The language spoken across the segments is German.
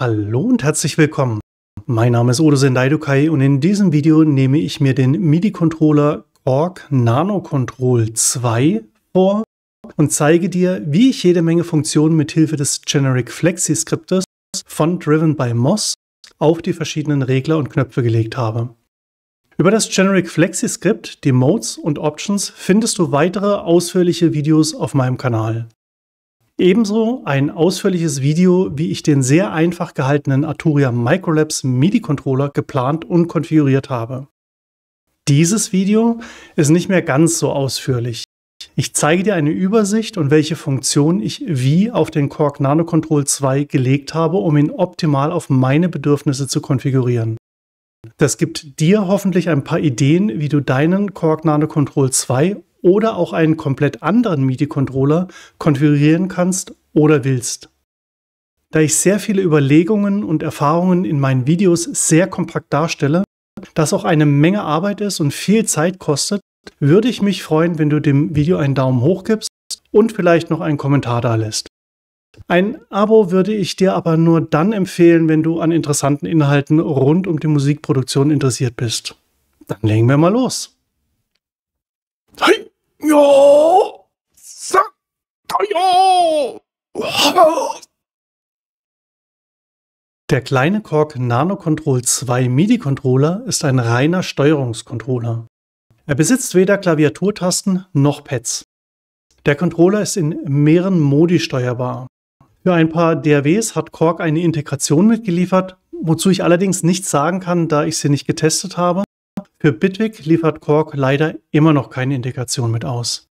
Hallo und herzlich willkommen. Mein Name ist Odo Sendaidukai und in diesem Video nehme ich mir den MIDI-Controller Korg Nano Control 2 vor und zeige dir, wie ich jede Menge Funktionen mit Hilfe des Generic Flexi-Skriptes von Driven by Moss auf die verschiedenen Regler und Knöpfe gelegt habe. Über das Generic Flexi-Skript, die Modes und Options findest du weitere ausführliche Videos auf meinem Kanal. Ebenso ein ausführliches Video, wie ich den sehr einfach gehaltenen Arturia Microlabs MIDI-Controller geplant und konfiguriert habe. Dieses Video ist nicht mehr ganz so ausführlich. Ich zeige dir eine Übersicht und welche Funktion ich wie auf den Korg Nano Control 2 gelegt habe, um ihn optimal auf meine Bedürfnisse zu konfigurieren. Das gibt dir hoffentlich ein paar Ideen, wie du deinen Korg Nano Control 2 oder auch einen komplett anderen MIDI-Controller konfigurieren kannst oder willst. Da ich sehr viele Überlegungen und Erfahrungen in meinen Videos sehr kompakt darstelle, das auch eine Menge Arbeit ist und viel Zeit kostet, würde ich mich freuen, wenn du dem Video einen Daumen hoch gibst und vielleicht noch einen Kommentar da lässt. Ein Abo würde ich dir aber nur dann empfehlen, wenn du an interessanten Inhalten rund um die Musikproduktion interessiert bist. Dann legen wir mal los. Hi! よーさったよー Der kleine Korg Nano Control 2 MIDI-Controller ist ein reiner Steuerungskontroller. Er besitzt weder Klaviaturtasten noch Pads. Der Controller ist in mehreren Modi steuerbar. Für ein paar DAWs hat Korg eine Integration mitgeliefert, wozu ich allerdings nichts sagen kann, da ich sie nicht getestet habe für Bitwig liefert Cork leider immer noch keine Integration mit aus.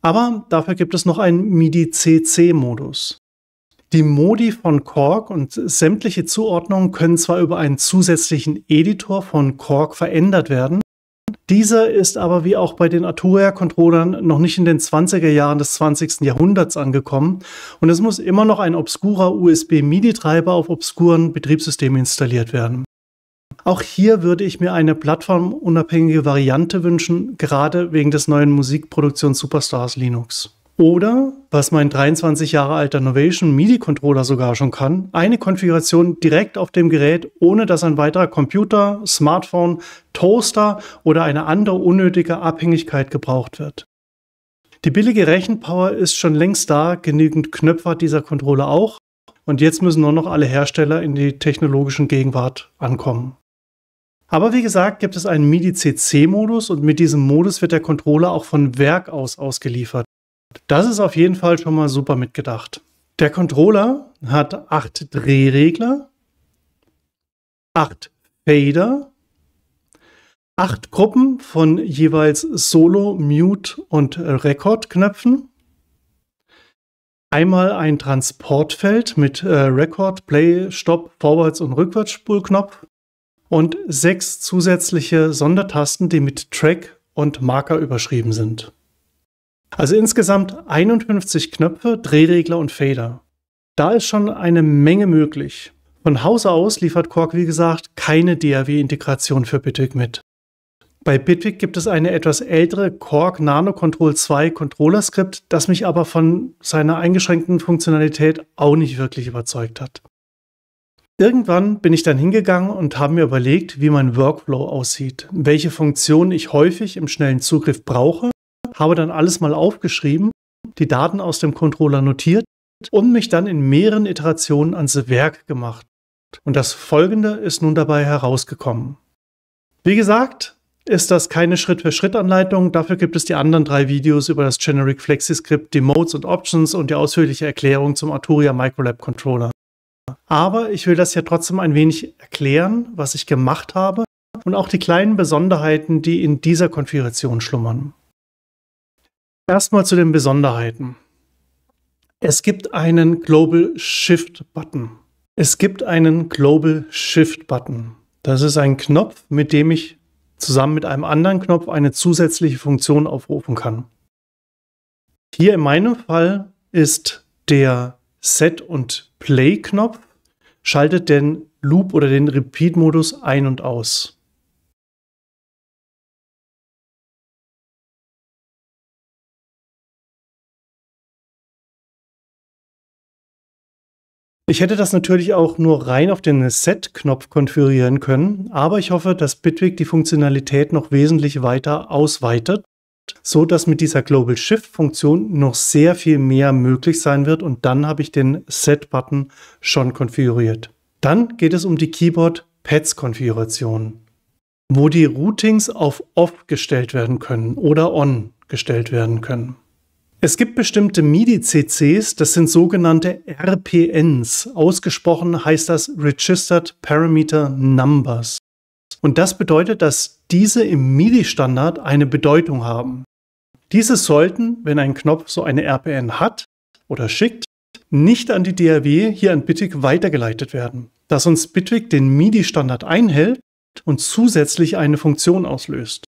Aber dafür gibt es noch einen MIDI-CC-Modus. Die Modi von Cork und sämtliche Zuordnungen können zwar über einen zusätzlichen Editor von Cork verändert werden, dieser ist aber wie auch bei den Arturia-Controllern noch nicht in den 20er Jahren des 20. Jahrhunderts angekommen und es muss immer noch ein obskurer USB-MIDI-Treiber auf obskuren Betriebssystemen installiert werden. Auch hier würde ich mir eine plattformunabhängige Variante wünschen, gerade wegen des neuen Musikproduktions Superstars Linux. Oder, was mein 23 Jahre alter Novation MIDI-Controller sogar schon kann, eine Konfiguration direkt auf dem Gerät, ohne dass ein weiterer Computer, Smartphone, Toaster oder eine andere unnötige Abhängigkeit gebraucht wird. Die billige Rechenpower ist schon längst da, genügend Knöpfe hat dieser Controller auch. Und jetzt müssen nur noch alle Hersteller in die technologischen Gegenwart ankommen. Aber wie gesagt, gibt es einen MIDI-CC-Modus und mit diesem Modus wird der Controller auch von Werk aus ausgeliefert. Das ist auf jeden Fall schon mal super mitgedacht. Der Controller hat acht Drehregler, acht Fader, acht Gruppen von jeweils Solo, Mute und Rekordknöpfen. Einmal ein Transportfeld mit äh, Record, Play, Stop, Vorwärts- und Rückwärtsspulknopf und sechs zusätzliche Sondertasten, die mit Track und Marker überschrieben sind. Also insgesamt 51 Knöpfe, Drehregler und Fader. Da ist schon eine Menge möglich. Von Hause aus liefert Quark, wie gesagt, keine DAW-Integration für Bitwig mit. Bei Bitwig gibt es eine etwas ältere Quark Nano Control 2 Controller-Skript, das mich aber von seiner eingeschränkten Funktionalität auch nicht wirklich überzeugt hat. Irgendwann bin ich dann hingegangen und habe mir überlegt, wie mein Workflow aussieht, welche Funktionen ich häufig im schnellen Zugriff brauche, habe dann alles mal aufgeschrieben, die Daten aus dem Controller notiert und mich dann in mehreren Iterationen ans Werk gemacht. Und das Folgende ist nun dabei herausgekommen. Wie gesagt, ist das keine Schritt-für-Schritt-Anleitung. Dafür gibt es die anderen drei Videos über das Generic Flexi-Skript, die Modes und Options und die ausführliche Erklärung zum Arturia Microlab Controller. Aber ich will das ja trotzdem ein wenig erklären, was ich gemacht habe und auch die kleinen Besonderheiten, die in dieser Konfiguration schlummern. Erstmal zu den Besonderheiten. Es gibt einen Global Shift Button. Es gibt einen Global Shift Button. Das ist ein Knopf, mit dem ich zusammen mit einem anderen Knopf eine zusätzliche Funktion aufrufen kann. Hier in meinem Fall ist der Set und Play-Knopf schaltet den Loop oder den Repeat-Modus ein und aus. Ich hätte das natürlich auch nur rein auf den Set-Knopf konfigurieren können, aber ich hoffe, dass Bitwig die Funktionalität noch wesentlich weiter ausweitet so dass mit dieser Global Shift Funktion noch sehr viel mehr möglich sein wird und dann habe ich den Set Button schon konfiguriert. Dann geht es um die Keyboard Pads Konfiguration, wo die Routings auf Off gestellt werden können oder On gestellt werden können. Es gibt bestimmte MIDI-CCs, das sind sogenannte RPNs. Ausgesprochen heißt das Registered Parameter Numbers. Und das bedeutet, dass diese im MIDI-Standard eine Bedeutung haben. Diese sollten, wenn ein Knopf so eine RPN hat oder schickt, nicht an die DAW hier an Bitwig weitergeleitet werden, da sonst Bitwig den MIDI-Standard einhält und zusätzlich eine Funktion auslöst.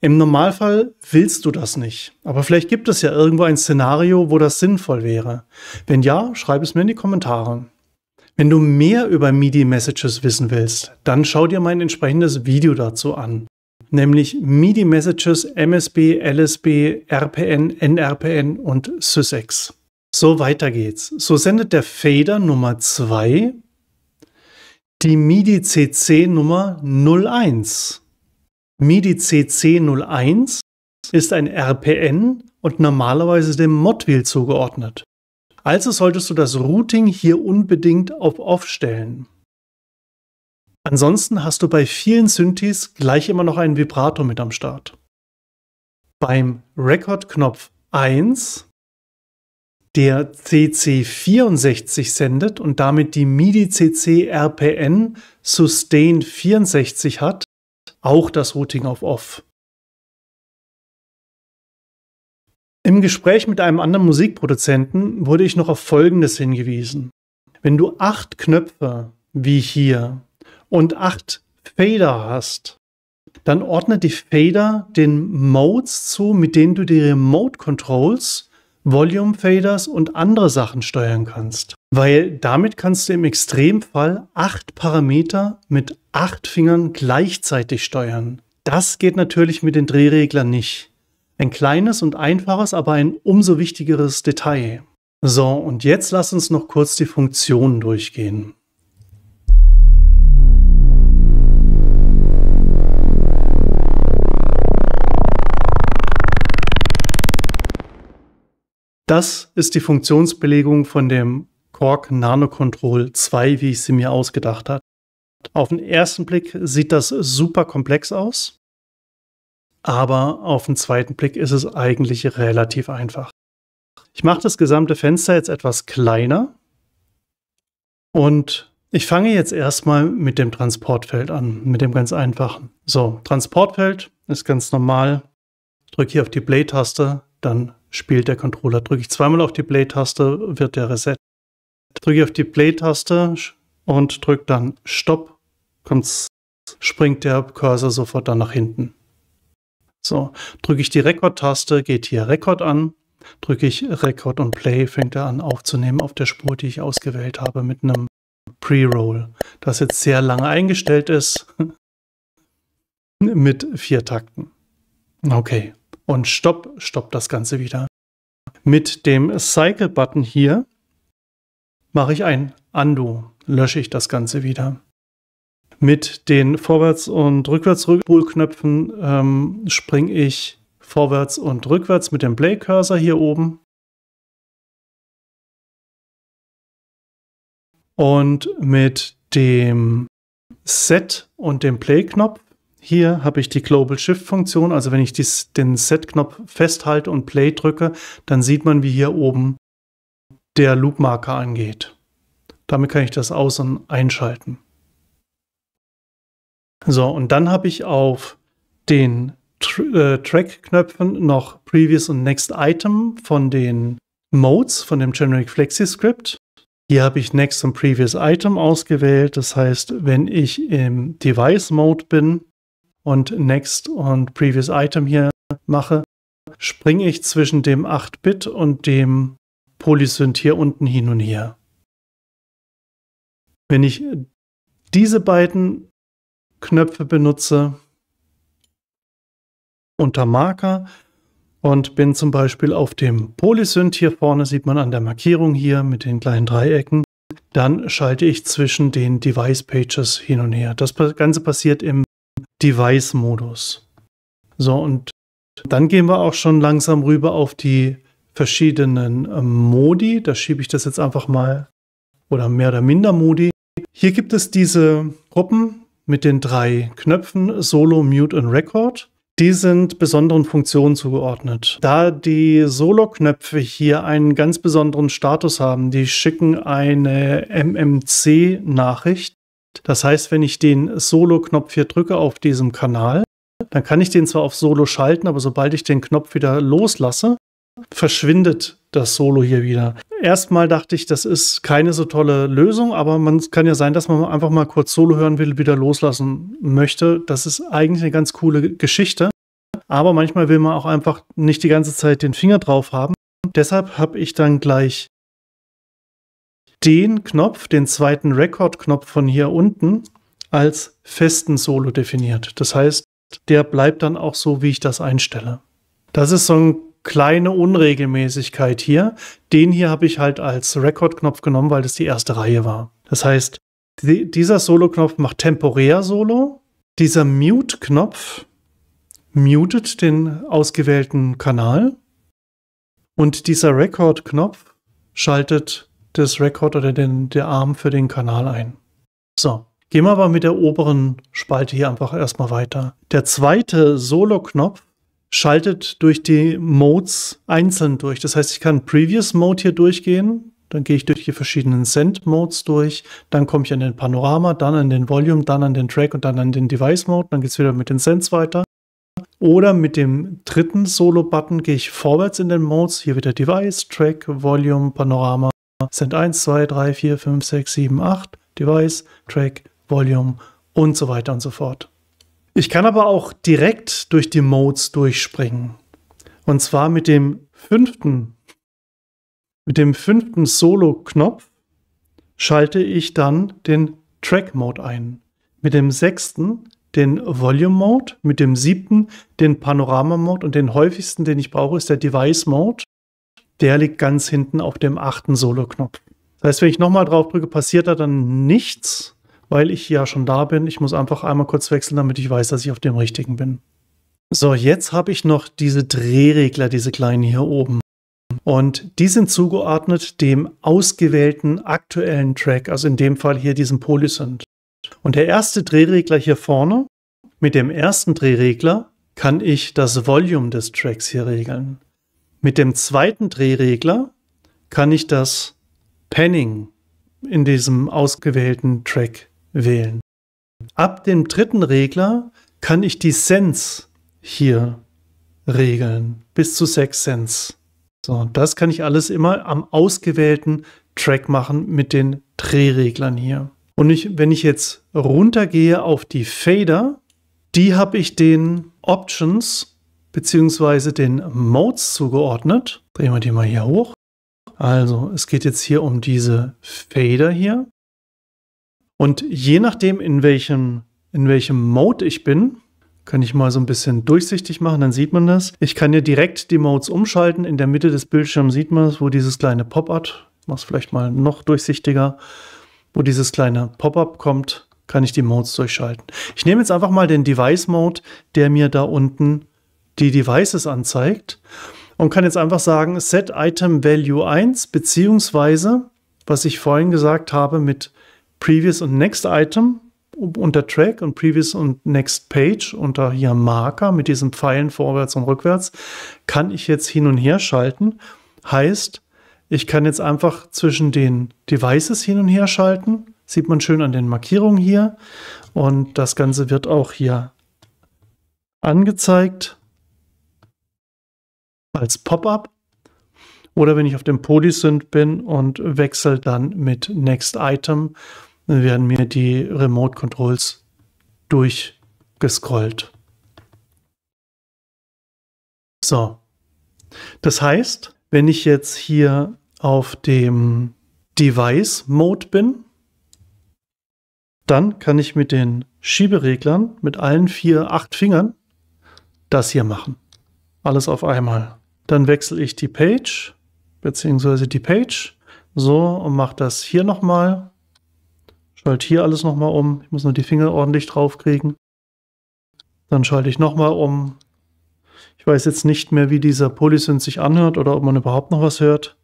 Im Normalfall willst du das nicht, aber vielleicht gibt es ja irgendwo ein Szenario, wo das sinnvoll wäre. Wenn ja, schreib es mir in die Kommentare. Wenn du mehr über MIDI-Messages wissen willst, dann schau dir mein entsprechendes Video dazu an, nämlich MIDI-Messages MSB, LSB, RPN, NRPN und SysEx. So weiter geht's. So sendet der Fader Nummer 2 die MIDI CC Nummer 01. MIDI CC 01 ist ein RPN und normalerweise dem Modwheel zugeordnet. Also solltest du das Routing hier unbedingt auf Off stellen. Ansonsten hast du bei vielen Synthes gleich immer noch einen Vibrator mit am Start. Beim Record-Knopf 1, der CC64 sendet und damit die MIDI-CC RPN Sustain 64 hat, auch das Routing auf Off. Im Gespräch mit einem anderen Musikproduzenten wurde ich noch auf Folgendes hingewiesen. Wenn du acht Knöpfe, wie hier, und acht Fader hast, dann ordne die Fader den Modes zu, mit denen du die Remote Controls, Volume Faders und andere Sachen steuern kannst. Weil damit kannst du im Extremfall acht Parameter mit acht Fingern gleichzeitig steuern. Das geht natürlich mit den Drehreglern nicht. Ein kleines und einfaches, aber ein umso wichtigeres Detail. So, und jetzt lass uns noch kurz die Funktionen durchgehen. Das ist die Funktionsbelegung von dem Korg Nanocontrol 2, wie ich sie mir ausgedacht habe. Auf den ersten Blick sieht das super komplex aus, aber auf den zweiten Blick ist es eigentlich relativ einfach. Ich mache das gesamte Fenster jetzt etwas kleiner und ich fange jetzt erstmal mit dem Transportfeld an, mit dem ganz einfachen. So, Transportfeld ist ganz normal. drücke hier auf die Play-Taste, dann spielt der Controller. Drücke ich zweimal auf die Play-Taste, wird der Reset. Drücke ich auf die Play-Taste und drücke dann Stopp, kommt's, springt der Cursor sofort dann nach hinten. So, drücke ich die Rekord-Taste, geht hier Rekord an. Drücke ich Rekord und Play, fängt er an aufzunehmen auf der Spur, die ich ausgewählt habe mit einem Pre-Roll, das jetzt sehr lange eingestellt ist mit vier Takten. Okay, und stopp, stopp das Ganze wieder. Mit dem Cycle-Button hier mache ich ein Undo, lösche ich das Ganze wieder. Mit den Vorwärts- und Rückwärts-Spulknöpfen ähm, springe ich vorwärts und rückwärts mit dem Play-Cursor hier oben. Und mit dem Set und dem Play-Knopf hier habe ich die Global Shift Funktion. Also wenn ich dies, den Set-Knopf festhalte und Play drücke, dann sieht man, wie hier oben der Loop-Marker angeht. Damit kann ich das aus- und einschalten. So, und dann habe ich auf den Tr äh, Track-Knöpfen noch Previous und Next Item von den Modes, von dem Generic Flexi-Script. Hier habe ich Next und Previous Item ausgewählt. Das heißt, wenn ich im Device Mode bin und Next und Previous Item hier mache, springe ich zwischen dem 8-Bit und dem Polysynth hier unten hin und her. Wenn ich diese beiden Knöpfe benutze unter Marker und bin zum Beispiel auf dem Polysynth hier vorne, sieht man an der Markierung hier mit den kleinen Dreiecken, dann schalte ich zwischen den Device Pages hin und her. Das Ganze passiert im Device-Modus. So, und dann gehen wir auch schon langsam rüber auf die verschiedenen ähm, Modi. Da schiebe ich das jetzt einfach mal oder mehr oder minder Modi. Hier gibt es diese Gruppen, mit den drei Knöpfen Solo, Mute und Record. Die sind besonderen Funktionen zugeordnet. Da die Solo-Knöpfe hier einen ganz besonderen Status haben, die schicken eine MMC-Nachricht. Das heißt, wenn ich den Solo-Knopf hier drücke auf diesem Kanal, dann kann ich den zwar auf Solo schalten, aber sobald ich den Knopf wieder loslasse, verschwindet das Solo hier wieder. Erstmal dachte ich, das ist keine so tolle Lösung, aber man kann ja sein, dass man einfach mal kurz Solo hören will, wieder loslassen möchte. Das ist eigentlich eine ganz coole Geschichte. Aber manchmal will man auch einfach nicht die ganze Zeit den Finger drauf haben. Deshalb habe ich dann gleich den Knopf, den zweiten Rekordknopf von hier unten, als festen Solo definiert. Das heißt, der bleibt dann auch so, wie ich das einstelle. Das ist so ein kleine Unregelmäßigkeit hier. Den hier habe ich halt als Rekordknopf genommen, weil das die erste Reihe war. Das heißt, die, dieser Solo-Knopf macht temporär Solo. Dieser Mute-Knopf mutet den ausgewählten Kanal. Und dieser Record-Knopf schaltet das Rekord oder den, der Arm für den Kanal ein. So, gehen wir aber mit der oberen Spalte hier einfach erstmal weiter. Der zweite Solo-Knopf schaltet durch die Modes einzeln durch. Das heißt, ich kann Previous Mode hier durchgehen, dann gehe ich durch die verschiedenen Send Modes durch, dann komme ich an den Panorama, dann an den Volume, dann an den Track und dann an den Device Mode, dann geht es wieder mit den Sends weiter. Oder mit dem dritten Solo-Button gehe ich vorwärts in den Modes, hier wieder Device, Track, Volume, Panorama, Send 1, 2, 3, 4, 5, 6, 7, 8, Device, Track, Volume und so weiter und so fort. Ich kann aber auch direkt durch die Modes durchspringen. Und zwar mit dem fünften, mit dem fünften Solo-Knopf schalte ich dann den Track-Mode ein. Mit dem sechsten den Volume-Mode, mit dem siebten den Panorama-Mode und den häufigsten, den ich brauche, ist der Device-Mode. Der liegt ganz hinten auf dem achten Solo-Knopf. Das heißt, wenn ich nochmal drauf drücke, passiert da dann nichts weil ich ja schon da bin. Ich muss einfach einmal kurz wechseln, damit ich weiß, dass ich auf dem richtigen bin. So, jetzt habe ich noch diese Drehregler, diese kleinen hier oben. Und die sind zugeordnet dem ausgewählten aktuellen Track, also in dem Fall hier diesem Polysynth. Und der erste Drehregler hier vorne, mit dem ersten Drehregler kann ich das Volume des Tracks hier regeln. Mit dem zweiten Drehregler kann ich das Panning in diesem ausgewählten Track wählen. Ab dem dritten Regler kann ich die Cents hier regeln, bis zu 6 Cents. So, das kann ich alles immer am ausgewählten Track machen mit den Drehreglern hier. Und ich, wenn ich jetzt runtergehe auf die Fader, die habe ich den Options bzw. den Modes zugeordnet. Drehen wir die mal hier hoch. Also es geht jetzt hier um diese Fader hier. Und je nachdem, in welchem, in welchem Mode ich bin, kann ich mal so ein bisschen durchsichtig machen, dann sieht man das. Ich kann hier direkt die Modes umschalten. In der Mitte des Bildschirms sieht man es, wo dieses kleine Pop-up, ich mache es vielleicht mal noch durchsichtiger, wo dieses kleine Pop-up kommt, kann ich die Modes durchschalten. Ich nehme jetzt einfach mal den Device-Mode, der mir da unten die Devices anzeigt und kann jetzt einfach sagen Set Item Value 1 beziehungsweise, was ich vorhin gesagt habe mit Previous und Next Item unter Track und Previous und Next Page unter hier Marker mit diesen Pfeilen vorwärts und rückwärts kann ich jetzt hin und her schalten. Heißt, ich kann jetzt einfach zwischen den Devices hin und her schalten. Sieht man schön an den Markierungen hier. Und das Ganze wird auch hier angezeigt als Pop-up. Oder wenn ich auf dem Polysynth bin und wechsle dann mit Next Item dann werden mir die Remote Controls durchgescrollt. So. Das heißt, wenn ich jetzt hier auf dem Device Mode bin, dann kann ich mit den Schiebereglern mit allen vier acht Fingern das hier machen. Alles auf einmal. Dann wechsle ich die Page, beziehungsweise die Page, so und mache das hier nochmal Schalte hier alles nochmal um. Ich muss nur die Finger ordentlich draufkriegen. Dann schalte ich nochmal um. Ich weiß jetzt nicht mehr, wie dieser Polysynth sich anhört oder ob man überhaupt noch was hört.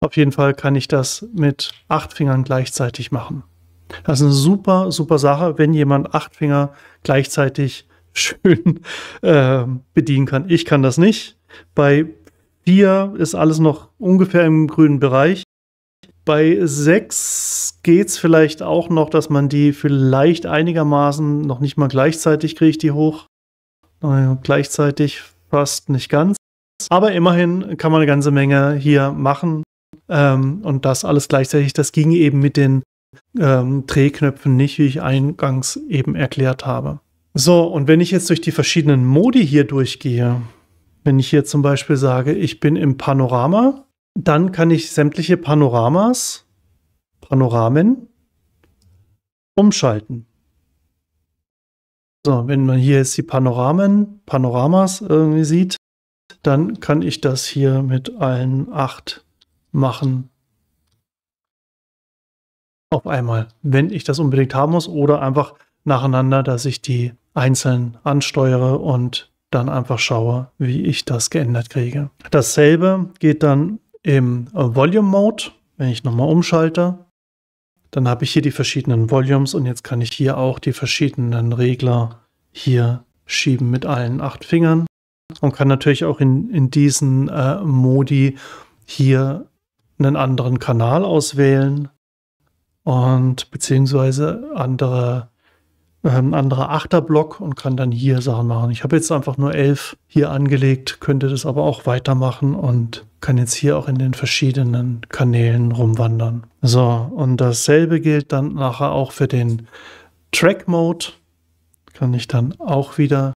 Auf jeden Fall kann ich das mit acht Fingern gleichzeitig machen. Das ist eine super, super Sache, wenn jemand acht Finger gleichzeitig schön äh, bedienen kann. Ich kann das nicht. Bei vier ist alles noch ungefähr im grünen Bereich. Bei 6 geht es vielleicht auch noch, dass man die vielleicht einigermaßen noch nicht mal gleichzeitig kriegt, die hoch. Naja, gleichzeitig fast nicht ganz. Aber immerhin kann man eine ganze Menge hier machen. Ähm, und das alles gleichzeitig, das ging eben mit den ähm, Drehknöpfen nicht, wie ich eingangs eben erklärt habe. So, und wenn ich jetzt durch die verschiedenen Modi hier durchgehe, wenn ich hier zum Beispiel sage, ich bin im Panorama, dann kann ich sämtliche Panoramas, Panoramen umschalten. So, wenn man hier jetzt die Panoramen, Panoramas irgendwie sieht, dann kann ich das hier mit allen acht machen. Auf einmal, wenn ich das unbedingt haben muss oder einfach nacheinander, dass ich die einzeln ansteuere und dann einfach schaue, wie ich das geändert kriege. Dasselbe geht dann im äh, Volume Mode, wenn ich nochmal umschalte, dann habe ich hier die verschiedenen Volumes und jetzt kann ich hier auch die verschiedenen Regler hier schieben mit allen acht Fingern und kann natürlich auch in, in diesen äh, Modi hier einen anderen Kanal auswählen und beziehungsweise andere ein ähm, anderer Achterblock und kann dann hier Sachen machen. Ich habe jetzt einfach nur elf hier angelegt, könnte das aber auch weitermachen und kann jetzt hier auch in den verschiedenen Kanälen rumwandern. So, und dasselbe gilt dann nachher auch für den Track Mode. Kann ich dann auch wieder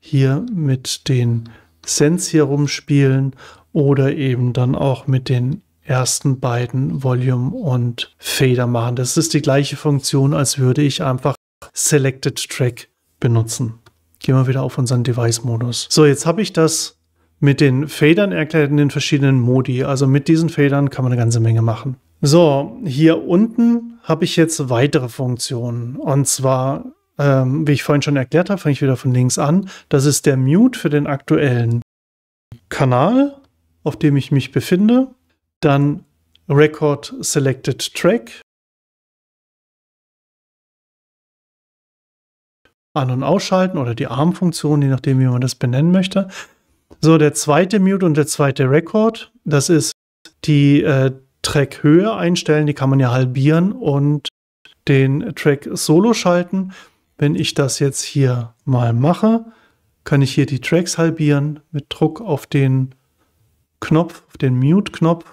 hier mit den Sense hier rumspielen oder eben dann auch mit den ersten beiden Volume und Fader machen. Das ist die gleiche Funktion, als würde ich einfach Selected Track benutzen. Gehen wir wieder auf unseren Device-Modus. So, jetzt habe ich das mit den Federn erklärt in den verschiedenen Modi. Also mit diesen Federn kann man eine ganze Menge machen. So, hier unten habe ich jetzt weitere Funktionen. Und zwar, ähm, wie ich vorhin schon erklärt habe, fange ich wieder von links an. Das ist der Mute für den aktuellen Kanal, auf dem ich mich befinde. Dann Record Selected Track. an- und ausschalten oder die Armfunktion, je nachdem, wie man das benennen möchte. So, der zweite Mute und der zweite Record, das ist die äh, Trackhöhe einstellen, die kann man ja halbieren und den Track solo schalten. Wenn ich das jetzt hier mal mache, kann ich hier die Tracks halbieren mit Druck auf den Knopf, auf den Mute-Knopf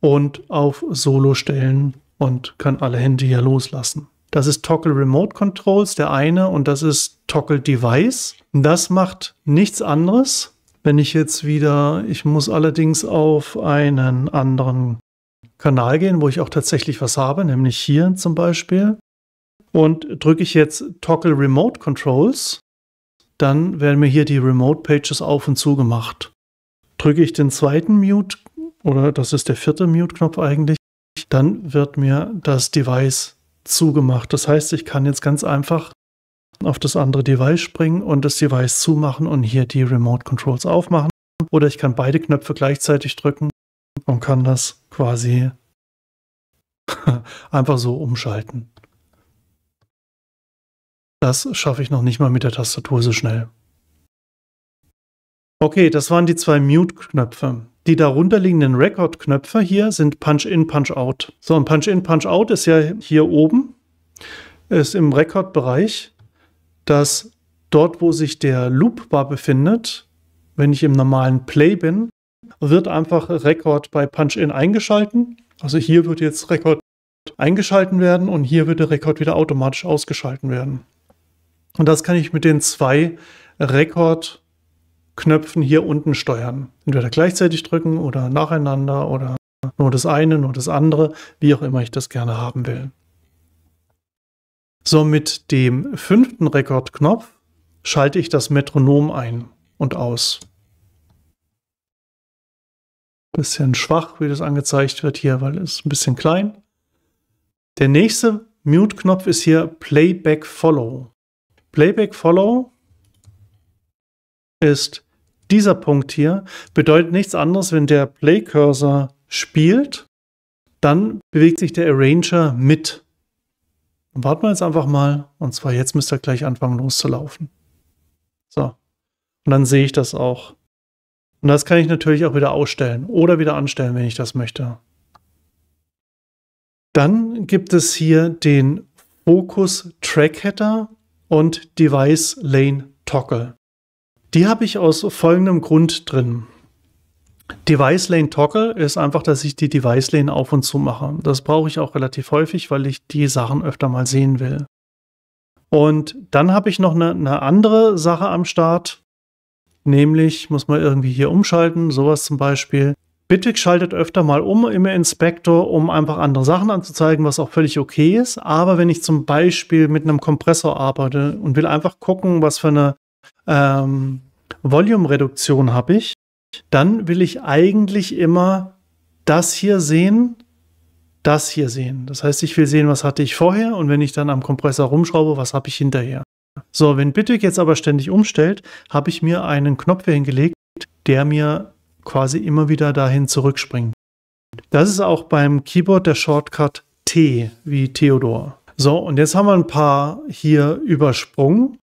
und auf Solo stellen und kann alle Hände hier loslassen. Das ist Toggle Remote Controls, der eine, und das ist Toggle Device. Das macht nichts anderes. Wenn ich jetzt wieder, ich muss allerdings auf einen anderen Kanal gehen, wo ich auch tatsächlich was habe, nämlich hier zum Beispiel. Und drücke ich jetzt Toggle Remote Controls, dann werden mir hier die Remote Pages auf und zu gemacht. Drücke ich den zweiten Mute, oder das ist der vierte Mute-Knopf eigentlich, dann wird mir das Device zugemacht. Das heißt, ich kann jetzt ganz einfach auf das andere Device springen und das Device zumachen und hier die Remote Controls aufmachen. Oder ich kann beide Knöpfe gleichzeitig drücken und kann das quasi einfach so umschalten. Das schaffe ich noch nicht mal mit der Tastatur so schnell. Okay, das waren die zwei Mute-Knöpfe. Die darunterliegenden Record-Knöpfe hier sind Punch-In, Punch-Out. So, ein Punch-In, Punch-Out ist ja hier oben, ist im Record-Bereich, dass dort, wo sich der Loop-Bar befindet, wenn ich im normalen Play bin, wird einfach Record bei Punch-In eingeschalten. Also hier wird jetzt Record eingeschalten werden und hier wird der Record wieder automatisch ausgeschalten werden. Und das kann ich mit den zwei Record Knöpfen hier unten steuern. Entweder gleichzeitig drücken oder nacheinander oder nur das eine, nur das andere, wie auch immer ich das gerne haben will. So mit dem fünften Rekordknopf schalte ich das Metronom ein und aus. Bisschen schwach, wie das angezeigt wird hier, weil es ein bisschen klein. Der nächste Mute-Knopf ist hier Playback Follow. Playback Follow ist dieser Punkt hier, bedeutet nichts anderes, wenn der Play Cursor spielt, dann bewegt sich der Arranger mit. Und warten wir jetzt einfach mal. Und zwar jetzt müsste er gleich anfangen loszulaufen. So. Und dann sehe ich das auch. Und das kann ich natürlich auch wieder ausstellen oder wieder anstellen, wenn ich das möchte. Dann gibt es hier den Focus Track Header und Device Lane Toggle. Die habe ich aus folgendem Grund drin. Device Lane Toggle ist einfach, dass ich die Device Lane auf und zu mache. Das brauche ich auch relativ häufig, weil ich die Sachen öfter mal sehen will. Und dann habe ich noch eine, eine andere Sache am Start. Nämlich muss man irgendwie hier umschalten, sowas zum Beispiel. Bitwig schaltet öfter mal um im Inspector, um einfach andere Sachen anzuzeigen, was auch völlig okay ist. Aber wenn ich zum Beispiel mit einem Kompressor arbeite und will einfach gucken, was für eine ähm, Volume-Reduktion habe ich, dann will ich eigentlich immer das hier sehen, das hier sehen. Das heißt, ich will sehen, was hatte ich vorher und wenn ich dann am Kompressor rumschraube, was habe ich hinterher. So, wenn Bitwig jetzt aber ständig umstellt, habe ich mir einen Knopf hingelegt, der mir quasi immer wieder dahin zurückspringt. Das ist auch beim Keyboard der Shortcut T wie Theodor. So, und jetzt haben wir ein paar hier übersprungen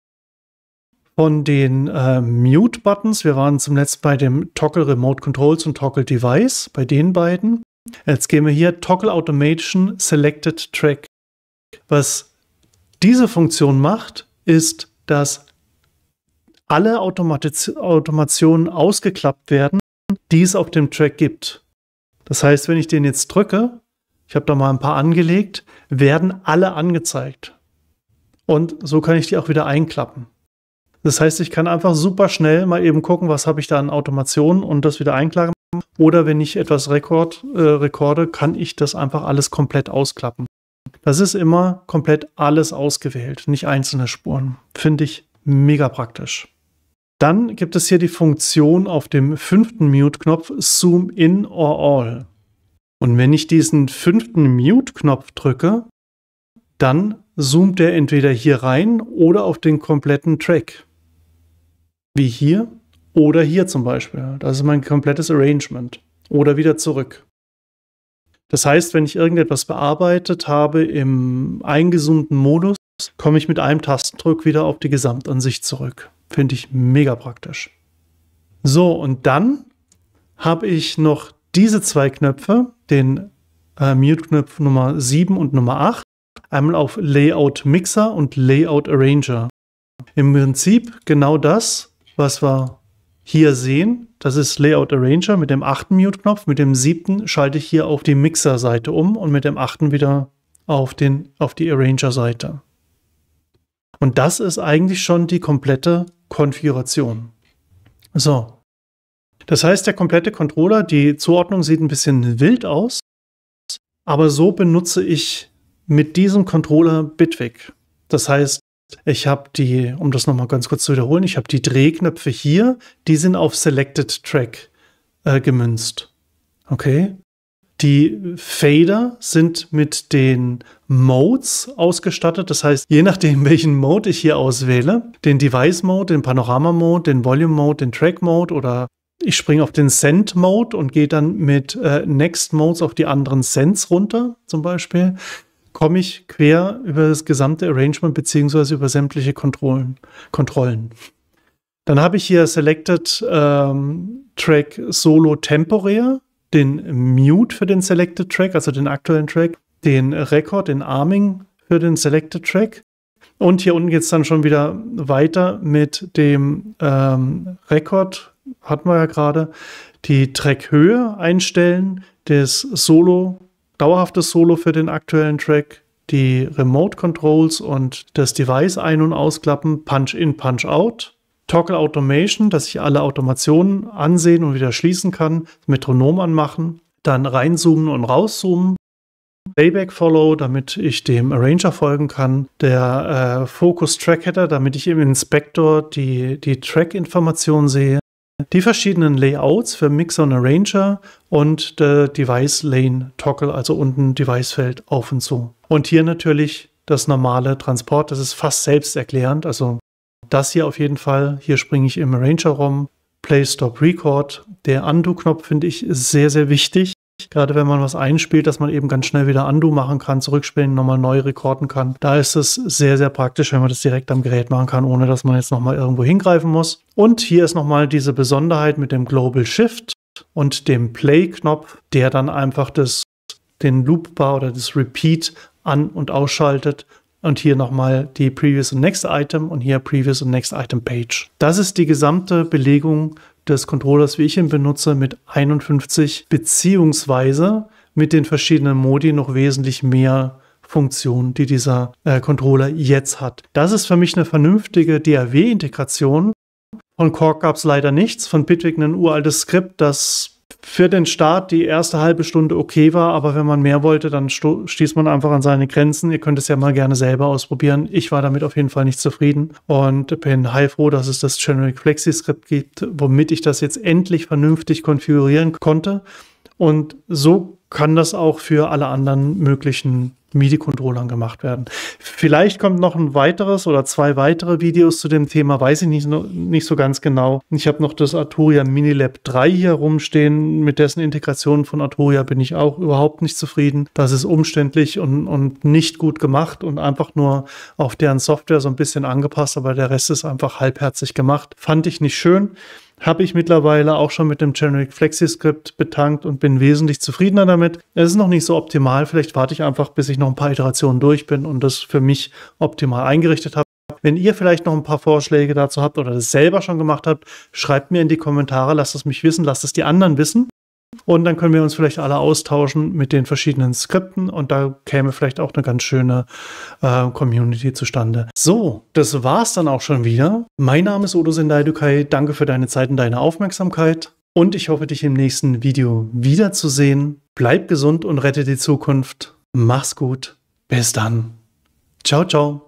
von den äh, Mute-Buttons. Wir waren zum letzten bei dem Toggle Remote Controls und Toggle Device, bei den beiden. Jetzt gehen wir hier Toggle Automation Selected Track. Was diese Funktion macht, ist, dass alle Automatiz Automationen ausgeklappt werden, die es auf dem Track gibt. Das heißt, wenn ich den jetzt drücke, ich habe da mal ein paar angelegt, werden alle angezeigt. Und so kann ich die auch wieder einklappen. Das heißt, ich kann einfach super schnell mal eben gucken, was habe ich da an Automation und das wieder einklagen. Oder wenn ich etwas Rekord, äh, rekorde, kann ich das einfach alles komplett ausklappen. Das ist immer komplett alles ausgewählt, nicht einzelne Spuren. Finde ich mega praktisch. Dann gibt es hier die Funktion auf dem fünften Mute-Knopf Zoom in or all. Und wenn ich diesen fünften Mute-Knopf drücke, dann zoomt er entweder hier rein oder auf den kompletten Track. Wie hier oder hier zum Beispiel. Das ist mein komplettes Arrangement. Oder wieder zurück. Das heißt, wenn ich irgendetwas bearbeitet habe im eingezoomten Modus, komme ich mit einem Tastendruck wieder auf die Gesamtansicht zurück. Finde ich mega praktisch. So, und dann habe ich noch diese zwei Knöpfe, den äh, Mute-Knopf Nummer 7 und Nummer 8, einmal auf Layout Mixer und Layout Arranger. Im Prinzip genau das, was wir hier sehen, das ist Layout Arranger mit dem achten Mute-Knopf. Mit dem siebten schalte ich hier auf die Mixer-Seite um und mit dem achten wieder auf, den, auf die Arranger-Seite. Und das ist eigentlich schon die komplette Konfiguration. So. Das heißt, der komplette Controller, die Zuordnung sieht ein bisschen wild aus, aber so benutze ich mit diesem Controller Bitwig. Das heißt, ich habe die, um das nochmal ganz kurz zu wiederholen, ich habe die Drehknöpfe hier, die sind auf Selected Track äh, gemünzt. Okay. Die Fader sind mit den Modes ausgestattet. Das heißt, je nachdem, welchen Mode ich hier auswähle, den Device Mode, den Panorama Mode, den Volume Mode, den Track Mode oder ich springe auf den Send Mode und gehe dann mit äh, Next Modes auf die anderen Sends runter, zum Beispiel komme ich quer über das gesamte Arrangement bzw. über sämtliche Kontrollen. Kontrollen. Dann habe ich hier Selected ähm, Track Solo temporär, den Mute für den Selected Track, also den aktuellen Track, den Record, den Arming für den Selected Track. Und hier unten geht es dann schon wieder weiter mit dem ähm, Record, hatten wir ja gerade, die Trackhöhe einstellen, des Solo dauerhaftes Solo für den aktuellen Track, die Remote Controls und das Device ein- und ausklappen, Punch-in, Punch-out. Toggle Automation, dass ich alle Automationen ansehen und wieder schließen kann, Metronom anmachen, dann reinzoomen und rauszoomen, Playback Follow, damit ich dem Arranger folgen kann, der äh, Focus Track Header, damit ich im Inspector die, die Track-Information sehe, die verschiedenen Layouts für Mixer und Arranger und der äh, Device Lane Toggle, also unten Device Feld auf und zu. Und hier natürlich das normale Transport, das ist fast selbsterklärend. Also das hier auf jeden Fall. Hier springe ich im Arranger rum. Play, Stop, Record. Der Undo-Knopf finde ich sehr, sehr wichtig gerade wenn man was einspielt, dass man eben ganz schnell wieder Undo machen kann, zurückspielen, nochmal neu rekorden kann. Da ist es sehr, sehr praktisch, wenn man das direkt am Gerät machen kann, ohne dass man jetzt nochmal irgendwo hingreifen muss. Und hier ist nochmal diese Besonderheit mit dem Global Shift und dem Play-Knopf, der dann einfach das, den Loopbar oder das Repeat an- und ausschaltet. Und hier nochmal die Previous und Next Item und hier Previous und Next Item Page. Das ist die gesamte Belegung des Controllers, wie ich ihn benutze, mit 51 beziehungsweise mit den verschiedenen Modi noch wesentlich mehr Funktionen, die dieser äh, Controller jetzt hat. Das ist für mich eine vernünftige DAW-Integration. Von Korg gab es leider nichts, von Bitwig ein uraltes Skript, das für den Start die erste halbe Stunde okay war, aber wenn man mehr wollte, dann stieß man einfach an seine Grenzen. Ihr könnt es ja mal gerne selber ausprobieren. Ich war damit auf jeden Fall nicht zufrieden und bin heilfroh, dass es das Generic Flexi Script gibt, womit ich das jetzt endlich vernünftig konfigurieren konnte. Und so kann das auch für alle anderen möglichen MIDI-Controllern gemacht werden. Vielleicht kommt noch ein weiteres oder zwei weitere Videos zu dem Thema, weiß ich nicht, nicht so ganz genau. Ich habe noch das Arturia Minilab 3 hier rumstehen, mit dessen Integration von Arturia bin ich auch überhaupt nicht zufrieden. Das ist umständlich und, und nicht gut gemacht und einfach nur auf deren Software so ein bisschen angepasst, aber der Rest ist einfach halbherzig gemacht. Fand ich nicht schön habe ich mittlerweile auch schon mit dem Generic Flexi-Skript betankt und bin wesentlich zufriedener damit. Es ist noch nicht so optimal, vielleicht warte ich einfach, bis ich noch ein paar Iterationen durch bin und das für mich optimal eingerichtet habe. Wenn ihr vielleicht noch ein paar Vorschläge dazu habt oder das selber schon gemacht habt, schreibt mir in die Kommentare, lasst es mich wissen, lasst es die anderen wissen. Und dann können wir uns vielleicht alle austauschen mit den verschiedenen Skripten und da käme vielleicht auch eine ganz schöne äh, Community zustande. So, das war's dann auch schon wieder. Mein Name ist Odo Sendai Dukai. Danke für deine Zeit und deine Aufmerksamkeit und ich hoffe, dich im nächsten Video wiederzusehen. Bleib gesund und rette die Zukunft. Mach's gut. Bis dann. Ciao, ciao.